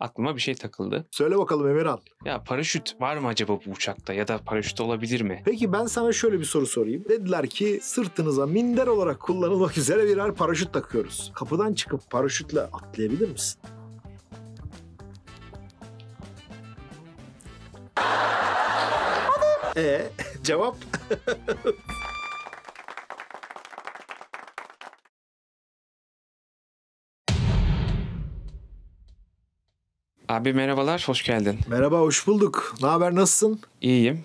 aklıma bir şey takıldı. Söyle bakalım Emirhan. Ya paraşüt var mı acaba bu uçakta ya da paraşüt olabilir mi? Peki ben sana şöyle bir soru sorayım. Dediler ki sırtınıza minder olarak kullanılmak üzere birer paraşüt takıyoruz. Kapıdan çıkıp paraşütle atlayabilir misin? Hadi. ee, cevap Abi merhabalar, hoş geldin. Merhaba, hoş bulduk. Ne haber, nasılsın? İyiyim,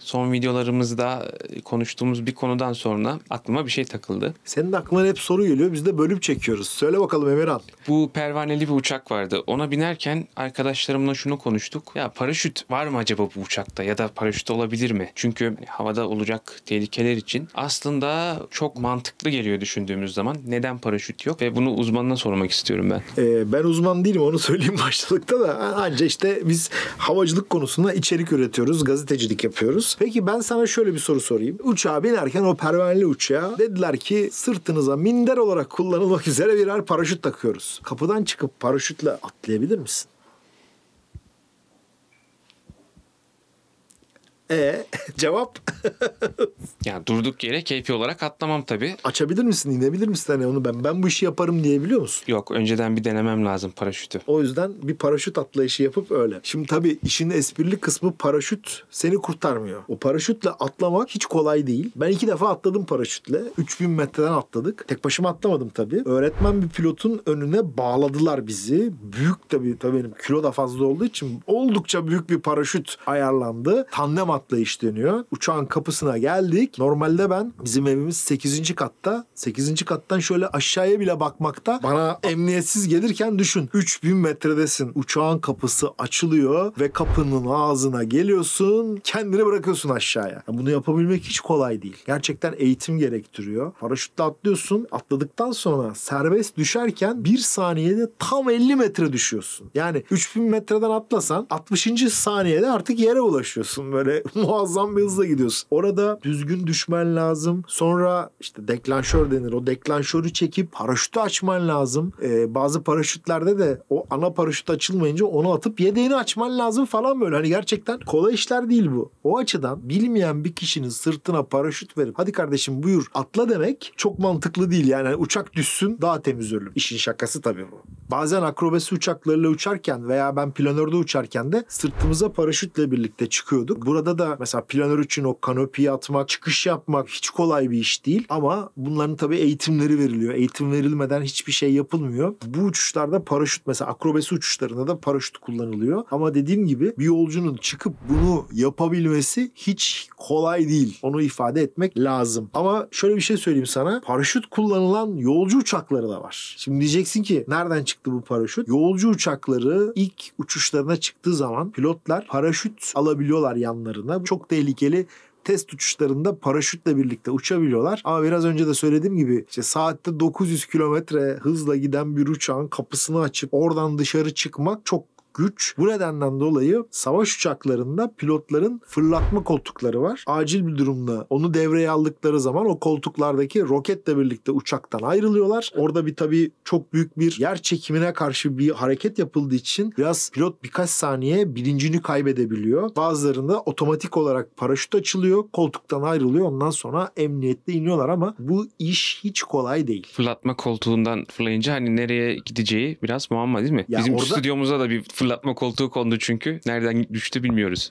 son videolarımızda e, konuştuğumuz bir konudan sonra aklıma bir şey takıldı. Senin aklına hep soru geliyor. Biz de bölüm çekiyoruz. Söyle bakalım Emirhan. Bu pervaneli bir uçak vardı. Ona binerken arkadaşlarımla şunu konuştuk. Ya paraşüt var mı acaba bu uçakta ya da paraşüt olabilir mi? Çünkü hani havada olacak tehlikeler için aslında çok mantıklı geliyor düşündüğümüz zaman. Neden paraşüt yok? Ve bunu uzmanına sormak istiyorum ben. Ee, ben uzman değilim onu söyleyeyim başlıkta da. Anca işte biz havacılık konusunda içerik üretiyoruz, gazetecilik yapıyoruz gidiyoruz. Peki ben sana şöyle bir soru sorayım. Uçağa binerken o pervaneli uçağa dediler ki sırtınıza minder olarak kullanılmak üzere birer paraşüt takıyoruz. Kapıdan çıkıp paraşütle atlayabilir misin? E cevap? yani durduk yere keyfi olarak atlamam tabii. Açabilir misin, inebilir misin hani onu ben? Ben bu işi yaparım diye biliyor musun? Yok, önceden bir denemem lazım paraşütü. O yüzden bir paraşüt atlayışı yapıp öyle. Şimdi tabii işin esprili kısmı paraşüt seni kurtarmıyor. O paraşütle atlamak hiç kolay değil. Ben iki defa atladım paraşütle. 3000 metreden atladık. Tek başıma atlamadım tabii. Öğretmen bir pilotun önüne bağladılar bizi. Büyük tabii tabii benim kilo da fazla olduğu için oldukça büyük bir paraşüt ayarlandı. Tandem at Atlayış işleniyor. Uçağın kapısına geldik. Normalde ben bizim evimiz 8. katta. 8. kattan şöyle aşağıya bile bakmakta bana emniyetsiz gelirken düşün. 3000 metredesin. Uçağın kapısı açılıyor ve kapının ağzına geliyorsun. Kendini bırakıyorsun aşağıya. Yani bunu yapabilmek hiç kolay değil. Gerçekten eğitim gerektiriyor. Paraşütle atlıyorsun. Atladıktan sonra serbest düşerken bir saniyede tam 50 metre düşüyorsun. Yani 3000 metreden atlasan 60. saniyede artık yere ulaşıyorsun. Böyle muazzam bir hızla gidiyorsun. Orada düzgün düşmen lazım. Sonra işte deklanşör denir. O deklanşörü çekip paraşütü açman lazım. Ee, bazı paraşütlerde de o ana paraşüt açılmayınca onu atıp yedeğini açman lazım falan böyle. Hani gerçekten kolay işler değil bu. O açıdan bilmeyen bir kişinin sırtına paraşüt verip hadi kardeşim buyur atla demek çok mantıklı değil. Yani hani uçak düşsün daha temiz ölür. İşin şakası tabii bu. Bazen akrobasi uçaklarıyla uçarken veya ben planörde uçarken de sırtımıza paraşütle birlikte çıkıyorduk. Burada da da mesela planör için o kanopiyi atmak, çıkış yapmak hiç kolay bir iş değil. Ama bunların tabii eğitimleri veriliyor. Eğitim verilmeden hiçbir şey yapılmıyor. Bu uçuşlarda paraşüt mesela akrobasi uçuşlarında da paraşüt kullanılıyor. Ama dediğim gibi bir yolcunun çıkıp bunu yapabilmesi hiç kolay değil. Onu ifade etmek lazım. Ama şöyle bir şey söyleyeyim sana. Paraşüt kullanılan yolcu uçakları da var. Şimdi diyeceksin ki nereden çıktı bu paraşüt? Yolcu uçakları ilk uçuşlarına çıktığı zaman pilotlar paraşüt alabiliyorlar yanlarına aslında. Çok tehlikeli test uçuşlarında paraşütle birlikte uçabiliyorlar. Ama biraz önce de söylediğim gibi işte saatte 900 kilometre hızla giden bir uçağın kapısını açıp oradan dışarı çıkmak çok güç. Bu nedenden dolayı savaş uçaklarında pilotların fırlatma koltukları var. Acil bir durumda onu devreye aldıkları zaman o koltuklardaki roketle birlikte uçaktan ayrılıyorlar. Orada bir tabii çok büyük bir yer çekimine karşı bir hareket yapıldığı için biraz pilot birkaç saniye bilincini kaybedebiliyor. Bazılarında otomatik olarak paraşüt açılıyor, koltuktan ayrılıyor. Ondan sonra emniyette iniyorlar ama bu iş hiç kolay değil. Fırlatma koltuğundan fırlayınca hani nereye gideceği biraz muamma değil mi? Ya Bizim orada... stüdyomuzda da bir Fırlatma koltuğu kondu çünkü. Nereden düştü bilmiyoruz.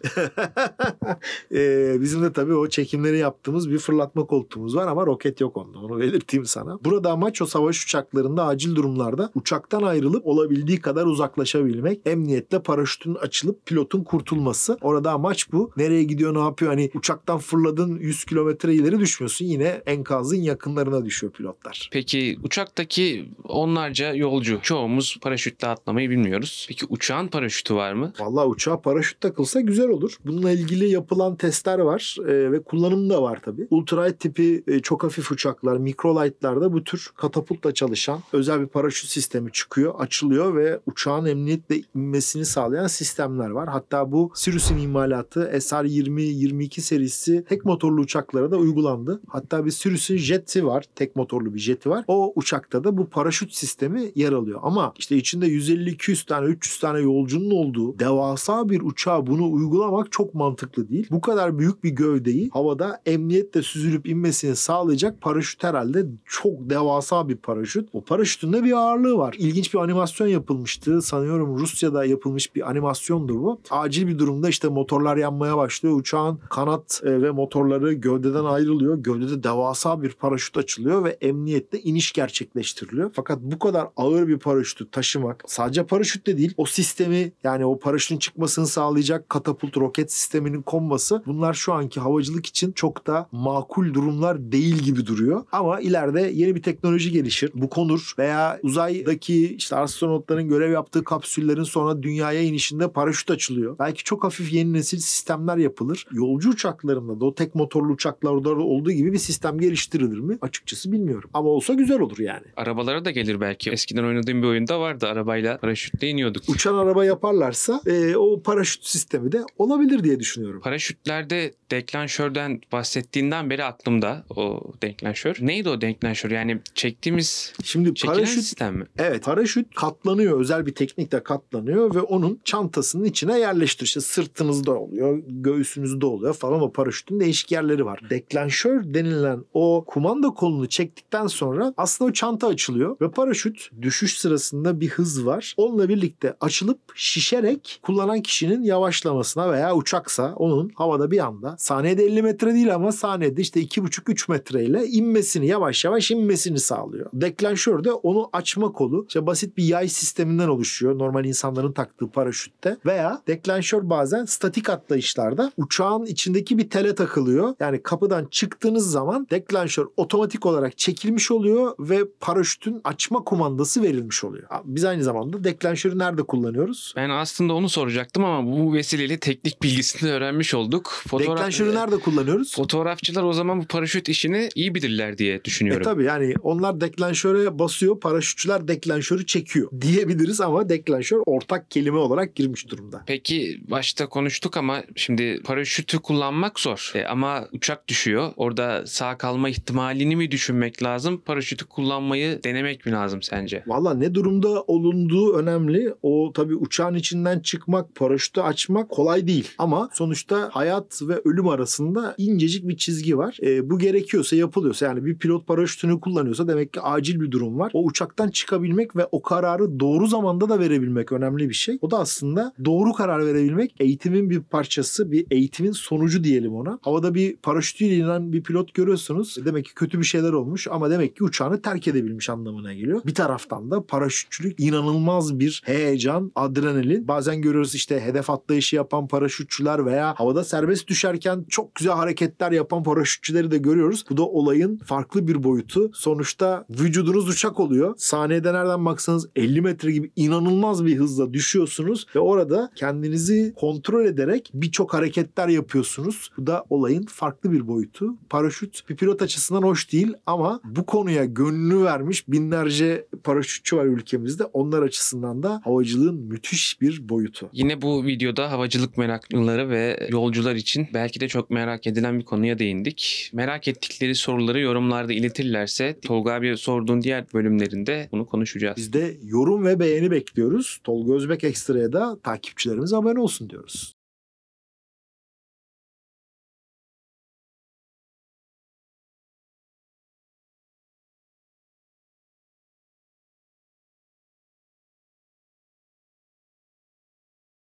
ee, bizim de tabii o çekimleri yaptığımız bir fırlatma koltuğumuz var ama roket yok onda. Onu belirteyim sana. Burada amaç o savaş uçaklarında acil durumlarda uçaktan ayrılıp olabildiği kadar uzaklaşabilmek. Emniyetle paraşütün açılıp pilotun kurtulması. Orada amaç bu. Nereye gidiyor ne yapıyor? Hani uçaktan fırladın 100 kilometre ileri düşmüyorsun. Yine enkazın yakınlarına düşüyor pilotlar. Peki uçaktaki onlarca yolcu çoğumuz paraşütle atlamayı bilmiyoruz. Peki uçağın uçağın paraşütü var mı? Valla uçağa paraşüt takılsa güzel olur. Bununla ilgili yapılan testler var e, ve kullanım da var tabii. Ultralight tipi e, çok hafif uçaklar, mikrolightlarda bu tür katapultla çalışan özel bir paraşüt sistemi çıkıyor, açılıyor ve uçağın emniyetle inmesini sağlayan sistemler var. Hatta bu Sirus'un imalatı SR-20-22 serisi tek motorlu uçaklara da uygulandı. Hatta bir Sirus'un jeti var, tek motorlu bir jeti var. O uçakta da bu paraşüt sistemi yer alıyor. Ama işte içinde 150-200 tane, 300 tane yolcunun olduğu devasa bir uçağa bunu uygulamak çok mantıklı değil. Bu kadar büyük bir gövdeyi havada emniyetle süzülüp inmesini sağlayacak paraşüt herhalde çok devasa bir paraşüt. O paraşütün de bir ağırlığı var. İlginç bir animasyon yapılmıştı. Sanıyorum Rusya'da yapılmış bir animasyondur bu. Acil bir durumda işte motorlar yanmaya başlıyor. Uçağın kanat e, ve motorları gövdeden ayrılıyor. Gövdede devasa bir paraşüt açılıyor ve emniyette iniş gerçekleştiriliyor. Fakat bu kadar ağır bir paraşütü taşımak sadece paraşütle de değil o sistem sistemi yani o paraşütün çıkmasını sağlayacak katapult roket sisteminin konması bunlar şu anki havacılık için çok da makul durumlar değil gibi duruyor. Ama ileride yeni bir teknoloji gelişir. Bu konur veya uzaydaki işte astronotların görev yaptığı kapsüllerin sonra dünyaya inişinde paraşüt açılıyor. Belki çok hafif yeni nesil sistemler yapılır. Yolcu uçaklarında da o tek motorlu uçaklarda olduğu gibi bir sistem geliştirilir mi? Açıkçası bilmiyorum. Ama olsa güzel olur yani. Arabalara da gelir belki. Eskiden oynadığım bir oyunda vardı. Arabayla paraşütle iniyorduk. Uçan araba yaparlarsa e, o paraşüt sistemi de olabilir diye düşünüyorum. Paraşütlerde deklanşörden bahsettiğinden beri aklımda o deklanşör. Neydi o deklanşör? Yani çektiğimiz Şimdi paraşüt sistem mi? Evet, paraşüt katlanıyor. Özel bir teknikle katlanıyor ve onun çantasının içine yerleştir. İşte sırtınızda oluyor, göğsünüzde oluyor falan o paraşütün değişik yerleri var. Deklanşör denilen o kumanda kolunu çektikten sonra aslında o çanta açılıyor ve paraşüt düşüş sırasında bir hız var. Onunla birlikte açılıp basıp şişerek kullanan kişinin yavaşlamasına veya uçaksa onun havada bir anda saniyede 50 metre değil ama saniyede işte 2,5-3 metreyle inmesini yavaş yavaş inmesini sağlıyor. Deklanşör de onu açma kolu işte basit bir yay sisteminden oluşuyor. Normal insanların taktığı paraşütte veya deklanşör bazen statik atlayışlarda uçağın içindeki bir tele takılıyor. Yani kapıdan çıktığınız zaman deklanşör otomatik olarak çekilmiş oluyor ve paraşütün açma kumandası verilmiş oluyor. Biz aynı zamanda deklanşörü nerede kullanıyoruz? yapıyoruz? Ben aslında onu soracaktım ama bu vesileyle teknik bilgisini öğrenmiş olduk. Fotoğraf... Deklanşörü nerede kullanıyoruz? Fotoğrafçılar o zaman bu paraşüt işini iyi bilirler diye düşünüyorum. E tabii yani onlar deklanşöre basıyor, paraşütçüler deklanşörü çekiyor diyebiliriz ama deklanşör ortak kelime olarak girmiş durumda. Peki başta konuştuk ama şimdi paraşütü kullanmak zor e, ama uçak düşüyor. Orada sağ kalma ihtimalini mi düşünmek lazım? Paraşütü kullanmayı denemek mi lazım sence? Valla ne durumda olunduğu önemli. O tabi uçağın içinden çıkmak, paraşütü açmak kolay değil. Ama sonuçta hayat ve ölüm arasında incecik bir çizgi var. E, bu gerekiyorsa yapılıyorsa yani bir pilot paraşütünü kullanıyorsa demek ki acil bir durum var. O uçaktan çıkabilmek ve o kararı doğru zamanda da verebilmek önemli bir şey. O da aslında doğru karar verebilmek eğitimin bir parçası, bir eğitimin sonucu diyelim ona. Havada bir paraşütüyle inen bir pilot görüyorsunuz. E, demek ki kötü bir şeyler olmuş ama demek ki uçağını terk edebilmiş anlamına geliyor. Bir taraftan da paraşütçülük inanılmaz bir heyecan, adrenalin. Bazen görüyoruz işte hedef atlayışı yapan paraşütçüler veya havada serbest düşerken çok güzel hareketler yapan paraşütçüleri de görüyoruz. Bu da olayın farklı bir boyutu. Sonuçta vücudunuz uçak oluyor. Saniyede nereden baksanız 50 metre gibi inanılmaz bir hızla düşüyorsunuz ve orada kendinizi kontrol ederek birçok hareketler yapıyorsunuz. Bu da olayın farklı bir boyutu. Paraşüt bir pilot açısından hoş değil ama bu konuya gönlünü vermiş binlerce paraşütçü var ülkemizde. Onlar açısından da havacılığın müthiş bir boyutu. Yine bu videoda havacılık meraklıları ve yolcular için belki de çok merak edilen bir konuya değindik. Merak ettikleri soruları yorumlarda iletirlerse Tolga abiye sorduğun diğer bölümlerinde bunu konuşacağız. Biz de yorum ve beğeni bekliyoruz. Tolga Özbek Ekstra'ya da takipçilerimiz abone olsun diyoruz.